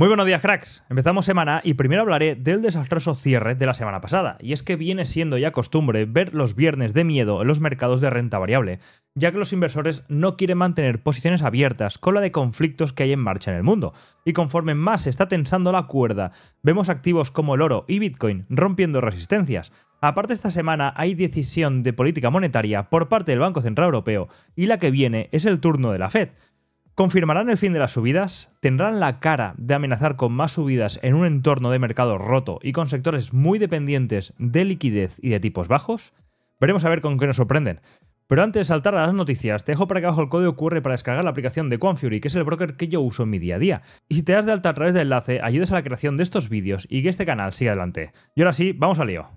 Muy buenos días, cracks. Empezamos semana y primero hablaré del desastroso cierre de la semana pasada. Y es que viene siendo ya costumbre ver los viernes de miedo en los mercados de renta variable, ya que los inversores no quieren mantener posiciones abiertas con la de conflictos que hay en marcha en el mundo. Y conforme más se está tensando la cuerda, vemos activos como el oro y Bitcoin rompiendo resistencias. Aparte esta semana hay decisión de política monetaria por parte del Banco Central Europeo y la que viene es el turno de la Fed ¿Confirmarán el fin de las subidas? ¿Tendrán la cara de amenazar con más subidas en un entorno de mercado roto y con sectores muy dependientes de liquidez y de tipos bajos? Veremos a ver con qué nos sorprenden. Pero antes de saltar a las noticias, te dejo para que abajo el código QR para descargar la aplicación de Quanfury, que es el broker que yo uso en mi día a día. Y si te das de alta a través del enlace, ayudas a la creación de estos vídeos y que este canal siga adelante. Y ahora sí, vamos al lío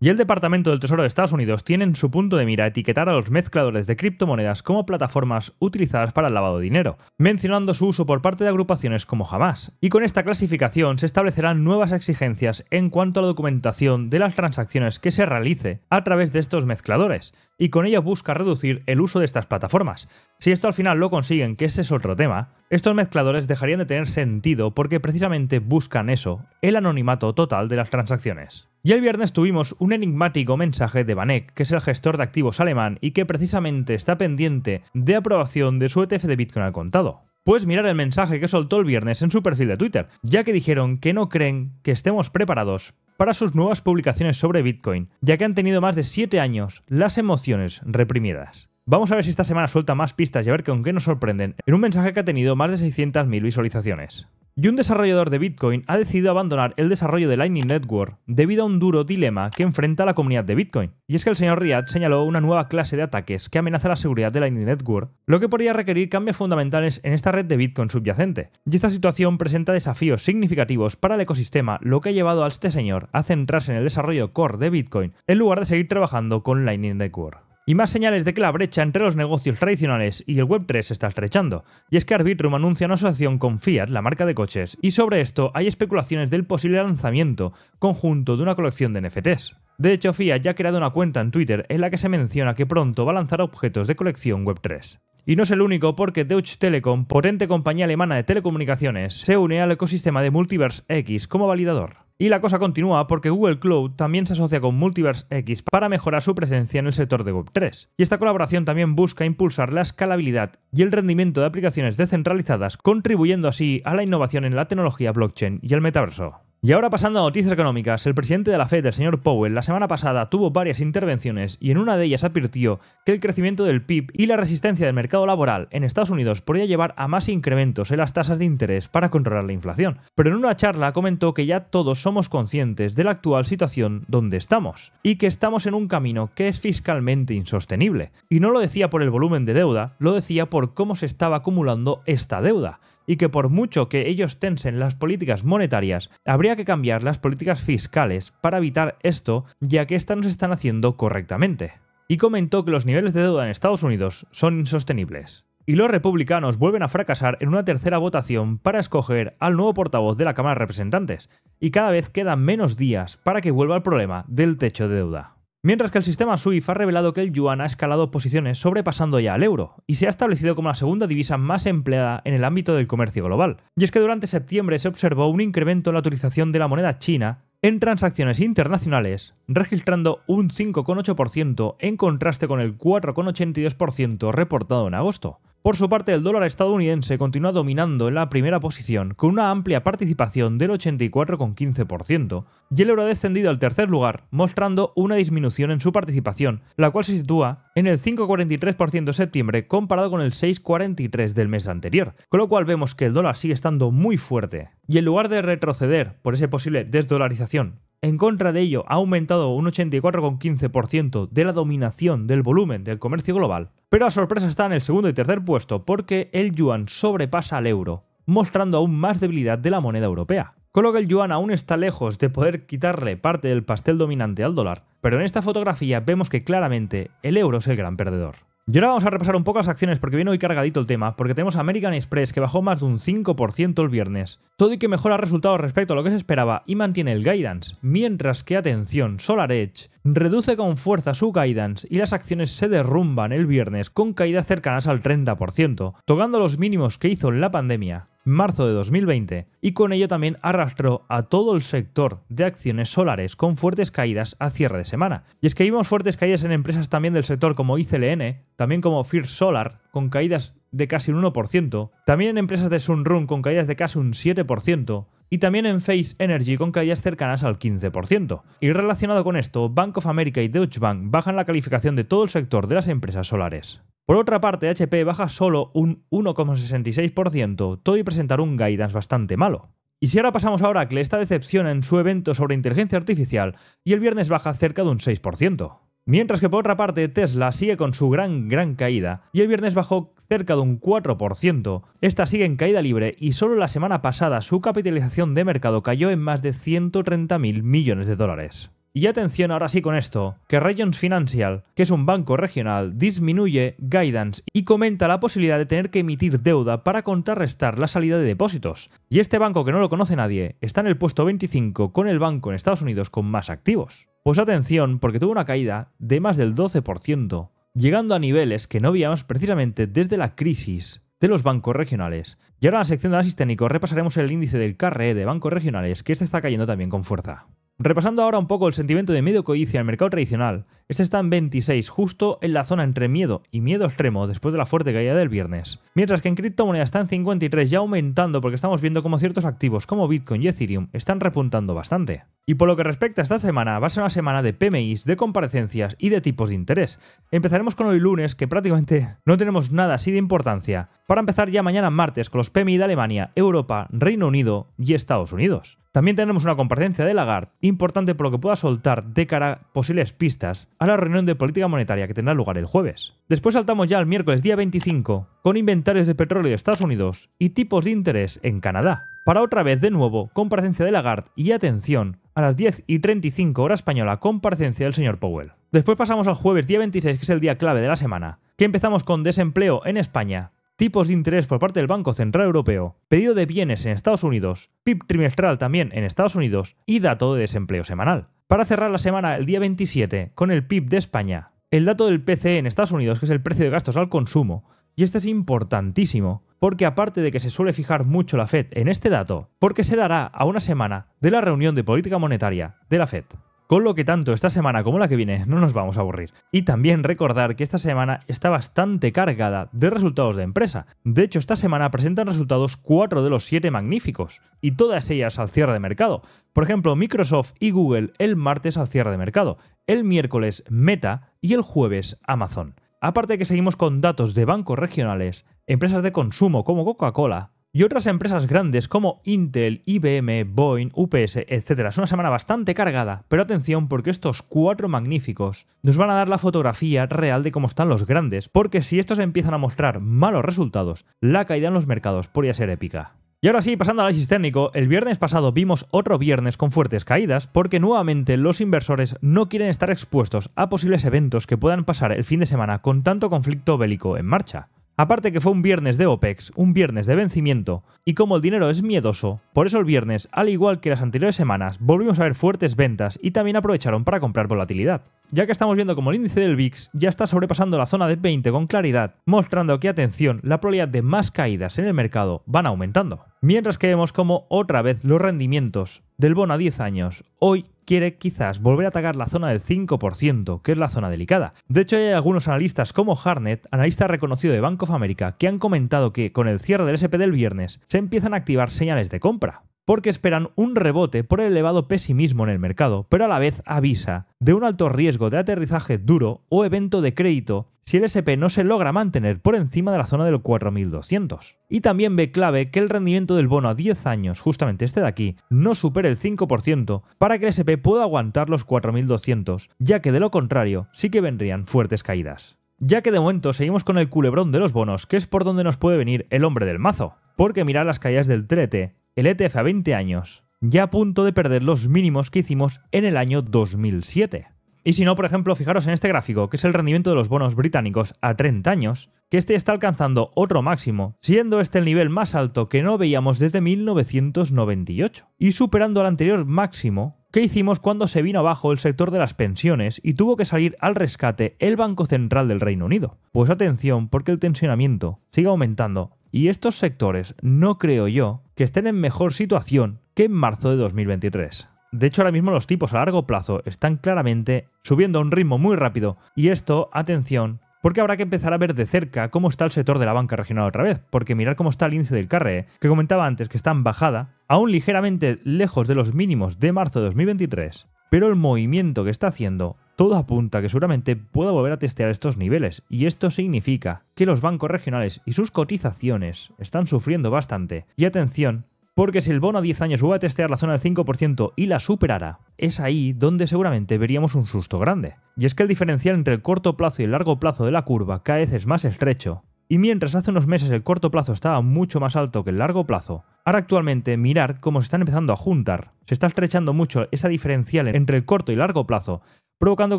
y el Departamento del Tesoro de Estados Unidos tiene en su punto de mira etiquetar a los mezcladores de criptomonedas como plataformas utilizadas para el lavado de dinero, mencionando su uso por parte de agrupaciones como Jamás. Y con esta clasificación se establecerán nuevas exigencias en cuanto a la documentación de las transacciones que se realice a través de estos mezcladores, y con ello busca reducir el uso de estas plataformas. Si esto al final lo consiguen, que ese es otro tema, estos mezcladores dejarían de tener sentido porque precisamente buscan eso, el anonimato total de las transacciones. Y el viernes tuvimos un enigmático mensaje de Banek, que es el gestor de activos alemán y que precisamente está pendiente de aprobación de su ETF de Bitcoin al contado puedes mirar el mensaje que soltó el viernes en su perfil de Twitter, ya que dijeron que no creen que estemos preparados para sus nuevas publicaciones sobre Bitcoin, ya que han tenido más de 7 años las emociones reprimidas. Vamos a ver si esta semana suelta más pistas y a ver con qué nos sorprenden en un mensaje que ha tenido más de 600.000 visualizaciones. Y un desarrollador de Bitcoin ha decidido abandonar el desarrollo de Lightning Network debido a un duro dilema que enfrenta la comunidad de Bitcoin. Y es que el señor Riad señaló una nueva clase de ataques que amenaza la seguridad de Lightning Network, lo que podría requerir cambios fundamentales en esta red de Bitcoin subyacente. Y esta situación presenta desafíos significativos para el ecosistema, lo que ha llevado a este señor a centrarse en el desarrollo core de Bitcoin en lugar de seguir trabajando con Lightning Network y más señales de que la brecha entre los negocios tradicionales y el Web3 se está estrechando. Y es que Arbitrum anuncia una asociación con Fiat, la marca de coches, y sobre esto hay especulaciones del posible lanzamiento conjunto de una colección de NFTs. De hecho, Fiat ya ha creado una cuenta en Twitter en la que se menciona que pronto va a lanzar objetos de colección Web3. Y no es el único porque Deutsche Telekom, potente compañía alemana de telecomunicaciones, se une al ecosistema de Multiverse X como validador. Y la cosa continúa porque Google Cloud también se asocia con Multiverse X para mejorar su presencia en el sector de Web3. Y esta colaboración también busca impulsar la escalabilidad y el rendimiento de aplicaciones descentralizadas, contribuyendo así a la innovación en la tecnología blockchain y el metaverso. Y ahora pasando a noticias económicas, el presidente de la Fed, el señor Powell, la semana pasada tuvo varias intervenciones y en una de ellas advirtió que el crecimiento del PIB y la resistencia del mercado laboral en Estados Unidos podría llevar a más incrementos en las tasas de interés para controlar la inflación. Pero en una charla comentó que ya todos somos conscientes de la actual situación donde estamos y que estamos en un camino que es fiscalmente insostenible. Y no lo decía por el volumen de deuda, lo decía por cómo se estaba acumulando esta deuda y que por mucho que ellos tensen las políticas monetarias, habría que cambiar las políticas fiscales para evitar esto, ya que éstas no se están haciendo correctamente. Y comentó que los niveles de deuda en Estados Unidos son insostenibles y los republicanos vuelven a fracasar en una tercera votación para escoger al nuevo portavoz de la Cámara de Representantes, y cada vez quedan menos días para que vuelva el problema del techo de deuda. Mientras que el sistema SWIFT ha revelado que el yuan ha escalado posiciones sobrepasando ya al euro y se ha establecido como la segunda divisa más empleada en el ámbito del comercio global. Y es que durante septiembre se observó un incremento en la utilización de la moneda china en transacciones internacionales, registrando un 5,8% en contraste con el 4,82% reportado en agosto. Por su parte, el dólar estadounidense continúa dominando en la primera posición con una amplia participación del 84,15%, y el euro ha descendido al tercer lugar, mostrando una disminución en su participación, la cual se sitúa en el 5,43% de septiembre comparado con el 6,43% del mes anterior, con lo cual vemos que el dólar sigue estando muy fuerte. Y en lugar de retroceder por esa posible desdolarización, en contra de ello ha aumentado un 84,15% de la dominación del volumen del comercio global, pero la sorpresa está en el segundo y tercer puesto porque el yuan sobrepasa al euro, mostrando aún más debilidad de la moneda europea solo que el yuan aún está lejos de poder quitarle parte del pastel dominante al dólar, pero en esta fotografía vemos que claramente el euro es el gran perdedor. Y ahora vamos a repasar un poco las acciones porque viene hoy cargadito el tema, porque tenemos American Express que bajó más de un 5% el viernes, todo y que mejora resultados respecto a lo que se esperaba y mantiene el guidance, mientras que atención, Solar Edge reduce con fuerza su guidance y las acciones se derrumban el viernes con caídas cercanas al 30%, tocando los mínimos que hizo en la pandemia marzo de 2020, y con ello también arrastró a todo el sector de acciones solares con fuertes caídas a cierre de semana. Y es que vimos fuertes caídas en empresas también del sector como ICLN, también como First Solar, con caídas de casi un 1%, también en empresas de Sunrun con caídas de casi un 7%, y también en Face Energy con caídas cercanas al 15%. Y relacionado con esto, Bank of America y Deutsche Bank bajan la calificación de todo el sector de las empresas solares. Por otra parte, HP baja solo un 1,66%, todo y presentar un guidance bastante malo. Y si ahora pasamos a Oracle, esta decepción en su evento sobre inteligencia artificial y el viernes baja cerca de un 6%. Mientras que por otra parte, Tesla sigue con su gran, gran caída y el viernes bajó cerca de un 4%. Esta sigue en caída libre y solo la semana pasada su capitalización de mercado cayó en más de 130.000 millones de dólares. Y atención ahora sí con esto, que Regions Financial, que es un banco regional, disminuye guidance y comenta la posibilidad de tener que emitir deuda para contrarrestar la salida de depósitos. Y este banco que no lo conoce nadie está en el puesto 25 con el banco en Estados Unidos con más activos. Pues atención, porque tuvo una caída de más del 12%, llegando a niveles que no veíamos precisamente desde la crisis de los bancos regionales. Y ahora en la sección de análisis técnico repasaremos el índice del CARRE de bancos regionales, que este está cayendo también con fuerza. Repasando ahora un poco el sentimiento de medio codicia al mercado tradicional, este está en 26, justo en la zona entre miedo y miedo extremo después de la fuerte caída del viernes. Mientras que en criptomonedas está en 53, ya aumentando porque estamos viendo como ciertos activos como Bitcoin y Ethereum están repuntando bastante. Y por lo que respecta a esta semana, va a ser una semana de PMIs, de comparecencias y de tipos de interés. Empezaremos con hoy lunes, que prácticamente no tenemos nada así de importancia, para empezar ya mañana martes con los PMI de Alemania, Europa, Reino Unido y Estados Unidos. También tenemos una comparecencia de Lagarde, importante por lo que pueda soltar de cara posibles pistas a la reunión de política monetaria que tendrá lugar el jueves. Después saltamos ya al miércoles día 25, con inventarios de petróleo de Estados Unidos y tipos de interés en Canadá, para otra vez de nuevo comparecencia de Lagarde y atención, a las 10 y 35 hora española comparecencia del señor Powell. Después pasamos al jueves día 26, que es el día clave de la semana, que empezamos con desempleo en España, tipos de interés por parte del Banco Central Europeo, pedido de bienes en Estados Unidos, PIB trimestral también en Estados Unidos y dato de desempleo semanal. Para cerrar la semana el día 27 con el PIB de España, el dato del PCE en Estados Unidos, que es el precio de gastos al consumo, y este es importantísimo, porque aparte de que se suele fijar mucho la Fed en este dato, porque se dará a una semana de la reunión de política monetaria de la Fed. Con lo que tanto esta semana como la que viene no nos vamos a aburrir. Y también recordar que esta semana está bastante cargada de resultados de empresa. De hecho, esta semana presentan resultados 4 de los 7 magníficos, y todas ellas al cierre de mercado. Por ejemplo, Microsoft y Google el martes al cierre de mercado, el miércoles Meta y el jueves Amazon. Aparte que seguimos con datos de bancos regionales, empresas de consumo como Coca-Cola, y otras empresas grandes como Intel, IBM, Boeing, UPS, etc. Es una semana bastante cargada, pero atención porque estos cuatro magníficos nos van a dar la fotografía real de cómo están los grandes, porque si estos empiezan a mostrar malos resultados, la caída en los mercados podría ser épica. Y ahora sí, pasando al análisis técnico, el viernes pasado vimos otro viernes con fuertes caídas porque nuevamente los inversores no quieren estar expuestos a posibles eventos que puedan pasar el fin de semana con tanto conflicto bélico en marcha. Aparte que fue un viernes de OPEX, un viernes de vencimiento, y como el dinero es miedoso, por eso el viernes, al igual que las anteriores semanas, volvimos a ver fuertes ventas y también aprovecharon para comprar volatilidad. Ya que estamos viendo como el índice del VIX ya está sobrepasando la zona de 20 con claridad, mostrando que atención, la probabilidad de más caídas en el mercado van aumentando. Mientras que vemos como otra vez los rendimientos del bono a 10 años hoy quiere quizás volver a atacar la zona del 5%, que es la zona delicada. De hecho, hay algunos analistas como Harnett, analista reconocido de Bank of America, que han comentado que con el cierre del SP del viernes se empiezan a activar señales de compra porque esperan un rebote por el elevado pesimismo en el mercado, pero a la vez avisa de un alto riesgo de aterrizaje duro o evento de crédito si el SP no se logra mantener por encima de la zona del 4200. Y también ve clave que el rendimiento del bono a 10 años, justamente este de aquí, no supere el 5% para que el SP pueda aguantar los 4200, ya que de lo contrario sí que vendrían fuertes caídas. Ya que de momento seguimos con el culebrón de los bonos, que es por donde nos puede venir el hombre del mazo, porque mira las caídas del TLT el ETF a 20 años, ya a punto de perder los mínimos que hicimos en el año 2007. Y si no, por ejemplo, fijaros en este gráfico, que es el rendimiento de los bonos británicos a 30 años, que este está alcanzando otro máximo, siendo este el nivel más alto que no veíamos desde 1998, y superando al anterior máximo ¿Qué hicimos cuando se vino abajo el sector de las pensiones y tuvo que salir al rescate el Banco Central del Reino Unido? Pues atención porque el tensionamiento sigue aumentando y estos sectores no creo yo que estén en mejor situación que en marzo de 2023. De hecho, ahora mismo los tipos a largo plazo están claramente subiendo a un ritmo muy rápido y esto, atención, porque habrá que empezar a ver de cerca cómo está el sector de la banca regional otra vez, porque mirar cómo está el índice del CARRE, que comentaba antes que está en bajada, aún ligeramente lejos de los mínimos de marzo de 2023, pero el movimiento que está haciendo todo apunta a que seguramente pueda volver a testear estos niveles, y esto significa que los bancos regionales y sus cotizaciones están sufriendo bastante. Y atención, porque si el bono a 10 años vuelve a testear la zona del 5% y la superara, es ahí donde seguramente veríamos un susto grande. Y es que el diferencial entre el corto plazo y el largo plazo de la curva cada vez es más estrecho, y mientras hace unos meses el corto plazo estaba mucho más alto que el largo plazo, ahora actualmente mirar cómo se están empezando a juntar. Se está estrechando mucho esa diferencial entre el corto y largo plazo, provocando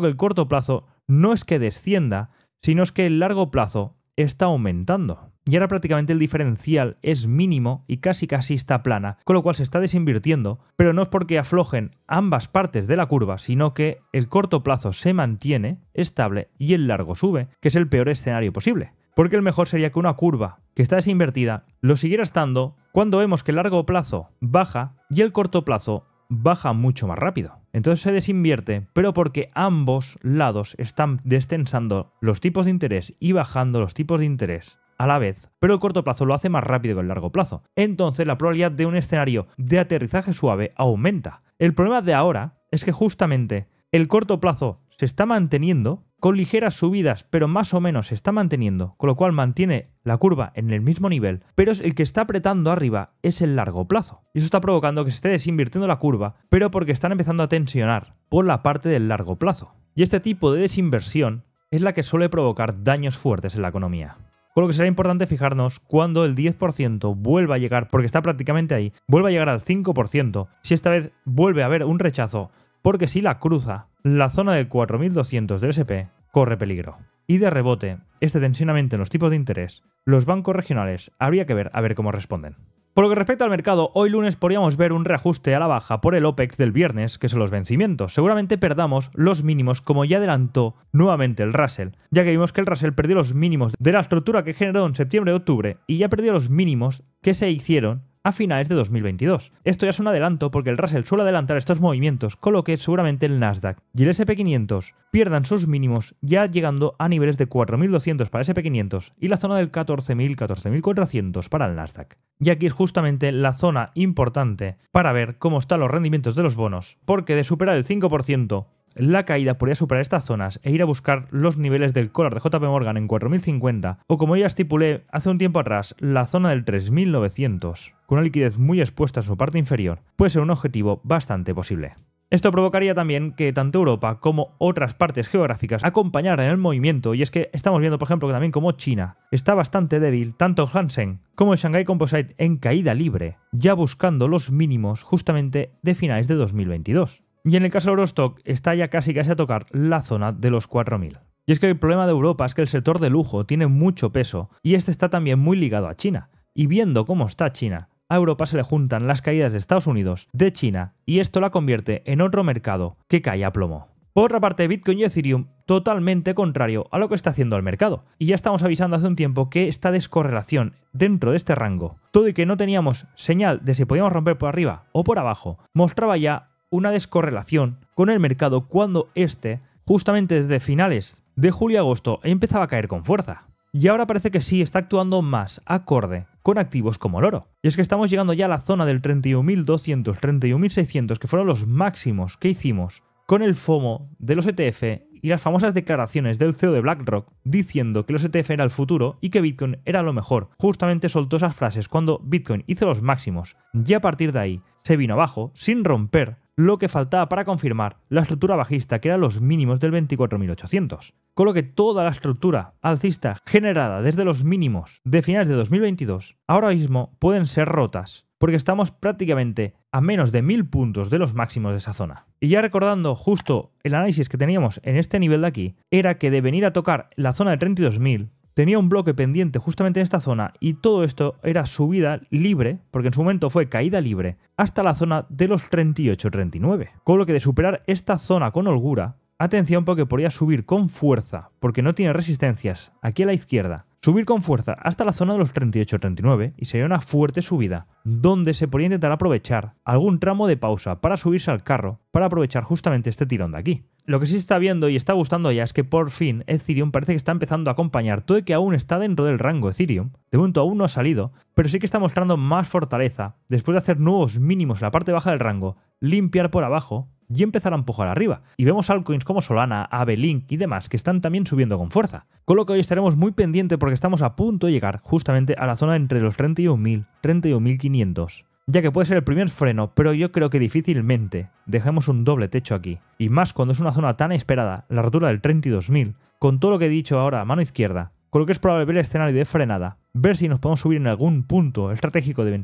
que el corto plazo no es que descienda, sino es que el largo plazo está aumentando. Y ahora prácticamente el diferencial es mínimo y casi casi está plana, con lo cual se está desinvirtiendo, pero no es porque aflojen ambas partes de la curva, sino que el corto plazo se mantiene estable y el largo sube, que es el peor escenario posible porque el mejor sería que una curva que está desinvertida lo siguiera estando cuando vemos que el largo plazo baja y el corto plazo baja mucho más rápido. Entonces se desinvierte, pero porque ambos lados están destensando los tipos de interés y bajando los tipos de interés a la vez, pero el corto plazo lo hace más rápido que el largo plazo. Entonces la probabilidad de un escenario de aterrizaje suave aumenta. El problema de ahora es que justamente el corto plazo se está manteniendo con ligeras subidas, pero más o menos se está manteniendo, con lo cual mantiene la curva en el mismo nivel, pero es el que está apretando arriba es el largo plazo. Y eso está provocando que se esté desinvirtiendo la curva, pero porque están empezando a tensionar por la parte del largo plazo. Y este tipo de desinversión es la que suele provocar daños fuertes en la economía. Con lo que será importante fijarnos cuando el 10% vuelva a llegar, porque está prácticamente ahí, vuelva a llegar al 5%, si esta vez vuelve a haber un rechazo porque si la cruza, la zona del 4200 del SP corre peligro. Y de rebote, este tensionamiento en los tipos de interés, los bancos regionales habría que ver a ver cómo responden. Por lo que respecta al mercado, hoy lunes podríamos ver un reajuste a la baja por el OPEX del viernes, que son los vencimientos. Seguramente perdamos los mínimos como ya adelantó nuevamente el Russell, ya que vimos que el Russell perdió los mínimos de la estructura que generó en septiembre-octubre y ya perdió los mínimos que se hicieron a finales de 2022. Esto ya es un adelanto porque el Russell suele adelantar estos movimientos, con lo que seguramente el Nasdaq y el SP500 pierdan sus mínimos ya llegando a niveles de 4.200 para el SP500 y la zona del 14.000, 14.400 para el Nasdaq. Y aquí es justamente la zona importante para ver cómo están los rendimientos de los bonos, porque de superar el 5%, la caída podría superar estas zonas e ir a buscar los niveles del collar de JP Morgan en 4050 o como ya estipulé hace un tiempo atrás, la zona del 3900, con una liquidez muy expuesta a su parte inferior, puede ser un objetivo bastante posible. Esto provocaría también que tanto Europa como otras partes geográficas acompañaran el movimiento y es que estamos viendo por ejemplo que también como China está bastante débil tanto Hansen como Shanghai Composite en caída libre, ya buscando los mínimos justamente de finales de 2022. Y en el caso de Eurostock está ya casi casi a tocar la zona de los 4.000. Y es que el problema de Europa es que el sector de lujo tiene mucho peso y este está también muy ligado a China. Y viendo cómo está China, a Europa se le juntan las caídas de Estados Unidos, de China, y esto la convierte en otro mercado que cae a plomo. Por otra parte, Bitcoin y Ethereum totalmente contrario a lo que está haciendo el mercado. Y ya estamos avisando hace un tiempo que esta descorrelación dentro de este rango, todo y que no teníamos señal de si podíamos romper por arriba o por abajo, mostraba ya una descorrelación con el mercado cuando este, justamente desde finales de julio y agosto, empezaba a caer con fuerza. Y ahora parece que sí está actuando más acorde con activos como el oro. Y es que estamos llegando ya a la zona del 31.200, 31.600, que fueron los máximos que hicimos con el FOMO de los ETF y las famosas declaraciones del CEO de BlackRock diciendo que los ETF era el futuro y que Bitcoin era lo mejor. Justamente soltó esas frases cuando Bitcoin hizo los máximos y a partir de ahí se vino abajo sin romper lo que faltaba para confirmar la estructura bajista que eran los mínimos del 24.800. Con lo que toda la estructura alcista generada desde los mínimos de finales de 2022 ahora mismo pueden ser rotas porque estamos prácticamente a menos de 1000 puntos de los máximos de esa zona. Y ya recordando justo el análisis que teníamos en este nivel de aquí, era que de venir a tocar la zona de 32000, tenía un bloque pendiente justamente en esta zona y todo esto era subida libre, porque en su momento fue caída libre, hasta la zona de los 38-39. Con lo que de superar esta zona con holgura, atención porque podría subir con fuerza, porque no tiene resistencias, aquí a la izquierda, subir con fuerza hasta la zona de los 38-39 y sería una fuerte subida, donde se podría intentar aprovechar algún tramo de pausa para subirse al carro, para aprovechar justamente este tirón de aquí. Lo que sí está viendo y está gustando ya es que por fin Ethereum parece que está empezando a acompañar todo y que aún está dentro del rango Ethereum. De momento aún no ha salido, pero sí que está mostrando más fortaleza después de hacer nuevos mínimos en la parte baja del rango, limpiar por abajo y empezar a empujar arriba. Y vemos altcoins como Solana, avelink y demás que están también subiendo con fuerza. Con lo que hoy estaremos muy pendiente porque estamos a punto de llegar justamente a la zona entre los 31.000, 31.500 ya que puede ser el primer freno, pero yo creo que difícilmente dejemos un doble techo aquí. Y más cuando es una zona tan esperada, la rotura del 32.000, con todo lo que he dicho ahora a mano izquierda, con lo que es probable ver el escenario de frenada, ver si nos podemos subir en algún punto estratégico de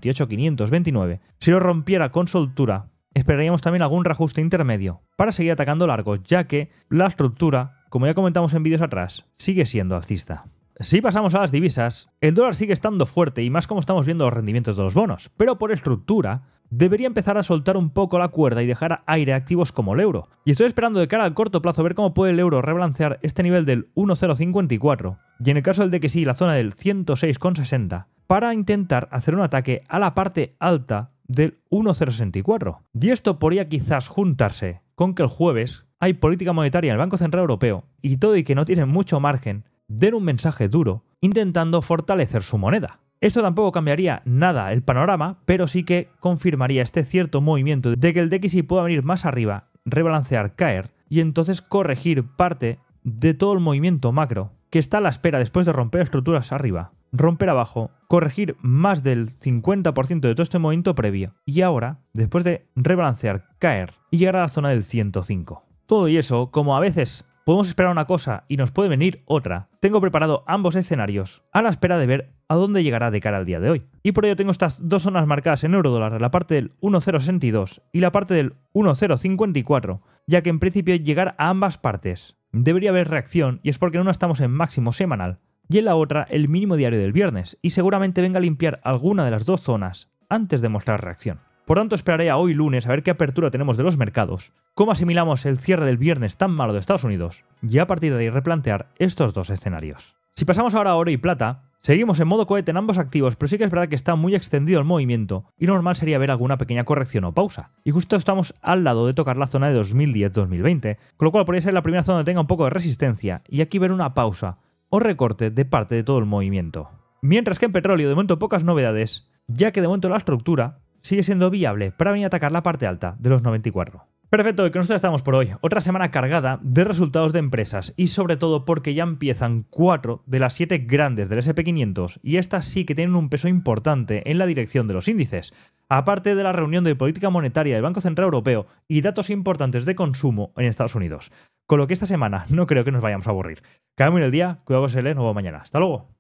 29. Si lo rompiera con soltura, esperaríamos también algún reajuste intermedio para seguir atacando largos, ya que la estructura, como ya comentamos en vídeos atrás, sigue siendo alcista. Si pasamos a las divisas, el dólar sigue estando fuerte y más como estamos viendo los rendimientos de los bonos, pero por estructura debería empezar a soltar un poco la cuerda y dejar aire activos como el euro. Y estoy esperando de cara al corto plazo ver cómo puede el euro rebalancear este nivel del 1.054 y en el caso del de que sí, la zona del 106.60 para intentar hacer un ataque a la parte alta del 1,064. Y esto podría quizás juntarse con que el jueves hay política monetaria en el Banco Central Europeo y todo y que no tiene mucho margen, den un mensaje duro intentando fortalecer su moneda. Esto tampoco cambiaría nada el panorama, pero sí que confirmaría este cierto movimiento de que el DXY pueda venir más arriba, rebalancear, caer y entonces corregir parte de todo el movimiento macro que está a la espera después de romper estructuras arriba romper abajo, corregir más del 50% de todo este movimiento previo y ahora, después de rebalancear, caer y llegar a la zona del 105. Todo y eso, como a veces podemos esperar una cosa y nos puede venir otra, tengo preparado ambos escenarios a la espera de ver a dónde llegará de cara al día de hoy. Y por ello tengo estas dos zonas marcadas en eurodólar, la parte del 1.062 y la parte del 1.054, ya que en principio llegar a ambas partes debería haber reacción y es porque no estamos en máximo semanal y en la otra el mínimo diario del viernes, y seguramente venga a limpiar alguna de las dos zonas antes de mostrar reacción. Por tanto, esperaré a hoy lunes a ver qué apertura tenemos de los mercados, cómo asimilamos el cierre del viernes tan malo de Estados Unidos, y a partir de ahí replantear estos dos escenarios. Si pasamos ahora a oro y plata, seguimos en modo cohete en ambos activos, pero sí que es verdad que está muy extendido el movimiento y normal sería ver alguna pequeña corrección o pausa. Y justo estamos al lado de tocar la zona de 2010-2020, con lo cual podría ser la primera zona donde tenga un poco de resistencia y aquí ver una pausa o recorte de parte de todo el movimiento. Mientras que en petróleo de momento pocas novedades, ya que de momento la estructura sigue siendo viable para venir a atacar la parte alta de los 94. Perfecto, y con esto ya estamos por hoy. Otra semana cargada de resultados de empresas y sobre todo porque ya empiezan cuatro de las siete grandes del SP500 y estas sí que tienen un peso importante en la dirección de los índices. Aparte de la reunión de política monetaria del Banco Central Europeo y datos importantes de consumo en Estados Unidos. Con lo que esta semana no creo que nos vayamos a aburrir. Cada en el día, cuidado con nos vemos mañana. Hasta luego.